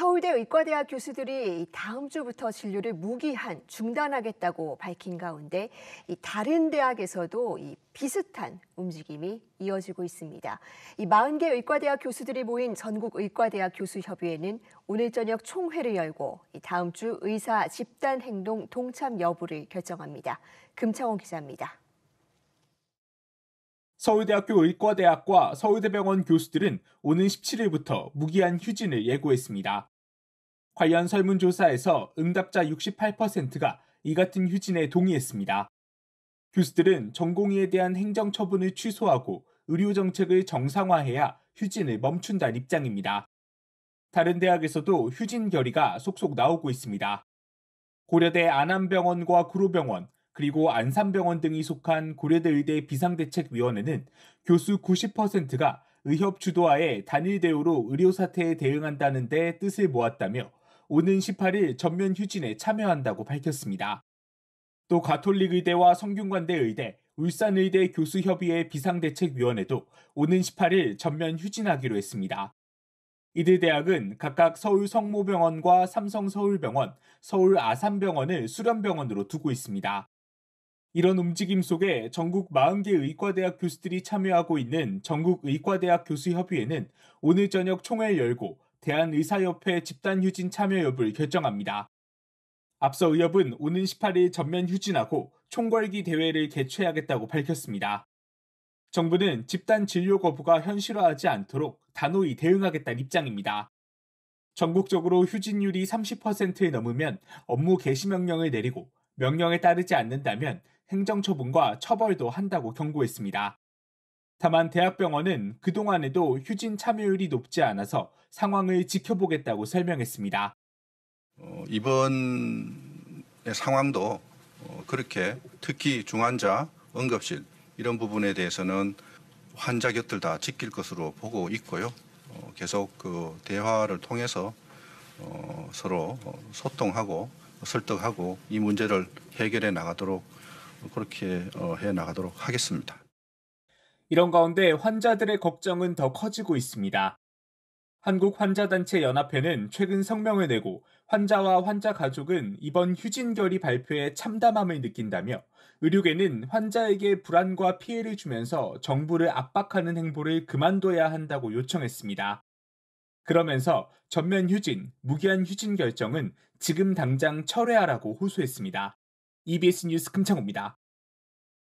서울대 의과대학 교수들이 다음 주부터 진료를 무기한 중단하겠다고 밝힌 가운데 다른 대학에서도 비슷한 움직임이 이어지고 있습니다. 이 40개 의과대학 교수들이 모인 전국 의과대학 교수협의회는 오늘 저녁 총회를 열고 다음 주 의사 집단 행동 동참 여부를 결정합니다. 금창원 기자입니다. 서울대학교 의과대학과 서울대병원 교수들은 오는 17일부터 무기한 휴진을 예고했습니다. 관련 설문조사에서 응답자 68%가 이 같은 휴진에 동의했습니다. 교수들은 전공의에 대한 행정 처분을 취소하고 의료 정책을 정상화해야 휴진을 멈춘다는 입장입니다. 다른 대학에서도 휴진 결의가 속속 나오고 있습니다. 고려대 안암병원과 구로병원, 그리고 안산병원 등이 속한 고려대 의대 비상대책위원회는 교수 90%가 의협 주도하에 단일 대우로 의료 사태에 대응한다는 데 뜻을 모았다며 오는 18일 전면 휴진에 참여한다고 밝혔습니다. 또 가톨릭의대와 성균관대의대, 울산의대 교수협의회 비상대책위원회도 오는 18일 전면 휴진하기로 했습니다. 이들 대학은 각각 서울 성모병원과 삼성서울병원, 서울 아산병원을 수련병원으로 두고 있습니다. 이런 움직임 속에 전국 40개 의과대학 교수들이 참여하고 있는 전국의과대학 교수협의회는 오늘 저녁 총회를 열고 대한의사협회 집단휴진 참여 여부를 결정합니다. 앞서 의협은 오는 18일 전면 휴진하고 총궐기 대회를 개최하겠다고 밝혔습니다. 정부는 집단 진료 거부가 현실화하지 않도록 단호히 대응하겠다는 입장입니다. 전국적으로 휴진율이 3 0에 넘으면 업무 개시 명령을 내리고 명령에 따르지 않는다면 행정처분과 처벌도 한다고 경고했습니다. 다만 대학병원은 그동안에도 휴진 참여율이 높지 않아서 상황을 지켜보겠다고 설명했습니다. 어, 이번의 상황도 어, 그렇게 특히 중환자, 응급실 이런 부분에 대해서는 환자 곁을 다 지킬 것으로 보고 있고요. 어, 계속 그 대화를 통해서 어, 서로 어, 소통하고 설득하고 이 문제를 해결해 나가도록 어, 그렇게 해 나가도록 하겠습니다. 이런 가운데 환자들의 걱정은 더 커지고 있습니다. 한국환자단체 연합회는 최근 성명을 내고 환자와 환자 가족은 이번 휴진결의 발표에 참담함을 느낀다며 의료계는 환자에게 불안과 피해를 주면서 정부를 압박하는 행보를 그만둬야 한다고 요청했습니다. 그러면서 전면 휴진, 무기한 휴진 결정은 지금 당장 철회하라고 호소했습니다. EBS 뉴스 금창호입니다.